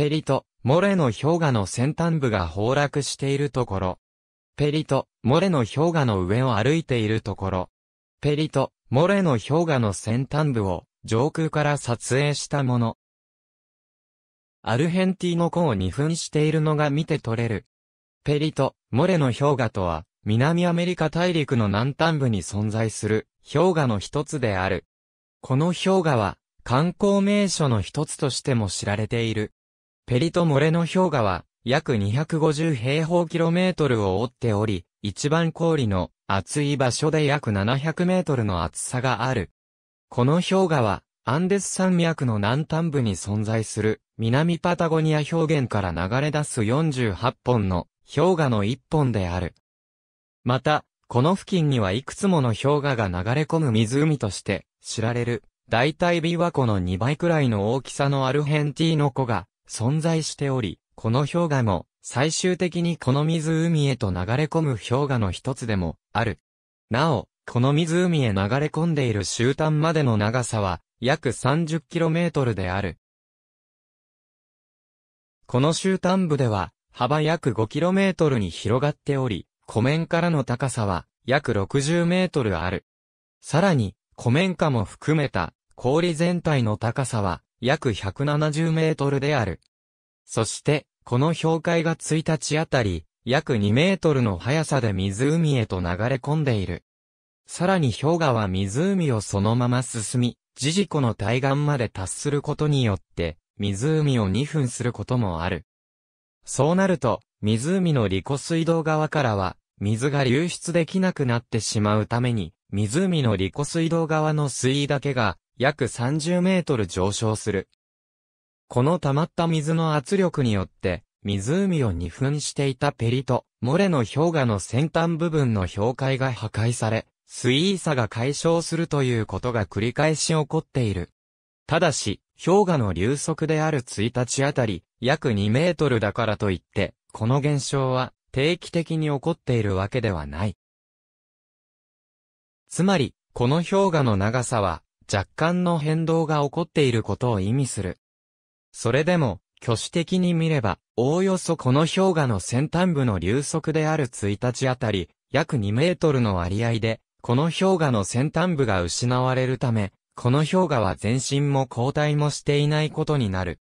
ペリと、モレの氷河の先端部が崩落しているところ。ペリと、モレの氷河の上を歩いているところ。ペリと、モレの氷河の先端部を上空から撮影したもの。アルヘンティーノ湖を二分しているのが見て取れる。ペリと、モレの氷河とは、南アメリカ大陸の南端部に存在する氷河の一つである。この氷河は、観光名所の一つとしても知られている。ペリトモレの氷河は、約250平方キロメートルを覆っており、一番氷の厚い場所で約700メートルの厚さがある。この氷河は、アンデス山脈の南端部に存在する南パタゴニア表現から流れ出す48本の氷河の1本である。また、この付近にはいくつもの氷河が流れ込む湖として知られる、大体琵琶湖の2倍くらいの大きさのアルヘンティーノ湖が存在しており、この氷河も最終的にこの湖へと流れ込む氷河の一つでもある。なお、この湖へ流れ込んでいる終端までの長さは約 30km である。この終端部では幅約 5km に広がっており、湖面からの高さは約60メートルある。さらに、湖面下も含めた氷全体の高さは約170メートルである。そして、この氷塊が1日あたり、約2メートルの速さで湖へと流れ込んでいる。さらに氷河は湖をそのまま進み、ジジコの対岸まで達することによって、湖を2分することもある。そうなると、湖の利己水道側からは、水が流出できなくなってしまうために、湖の利己水道側の水位だけが、約30メートル上昇する。この溜まった水の圧力によって、湖を二分していたペリと、モレの氷河の先端部分の氷塊が破壊され、水位差が解消するということが繰り返し起こっている。ただし、氷河の流速である1日あたり、約2メートルだからといって、この現象は定期的に起こっているわけではない。つまり、この氷河の長さは、若干の変動が起こっていることを意味する。それでも、挙手的に見れば、おおよそこの氷河の先端部の流速である1日あたり、約2メートルの割合で、この氷河の先端部が失われるため、この氷河は全身も後退もしていないことになる。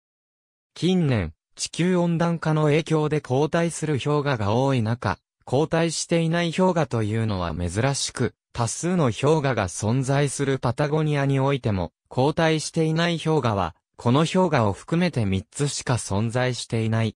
近年、地球温暖化の影響で後退する氷河が多い中、交代していない氷河というのは珍しく、多数の氷河が存在するパタゴニアにおいても、交代していない氷河は、この氷河を含めて3つしか存在していない。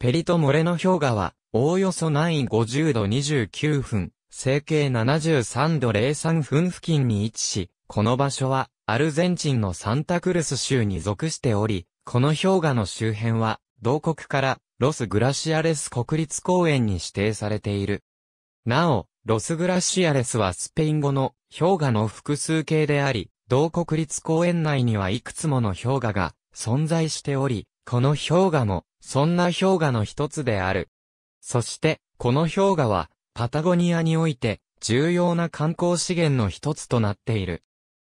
ペリト・モレノ氷河は、おおよそ南緯50度29分、成形73度03分付近に位置し、この場所は、アルゼンチンのサンタクルス州に属しており、この氷河の周辺は、同国からロス・グラシアレス国立公園に指定されている。なお、ロス・グラシアレスはスペイン語の氷河の複数形であり、同国立公園内にはいくつもの氷河が存在しており、この氷河もそんな氷河の一つである。そして、この氷河はパタゴニアにおいて重要な観光資源の一つとなっている。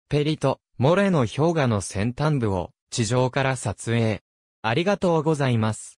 ペリとモレの氷河の先端部を地上から撮影。ありがとうございます。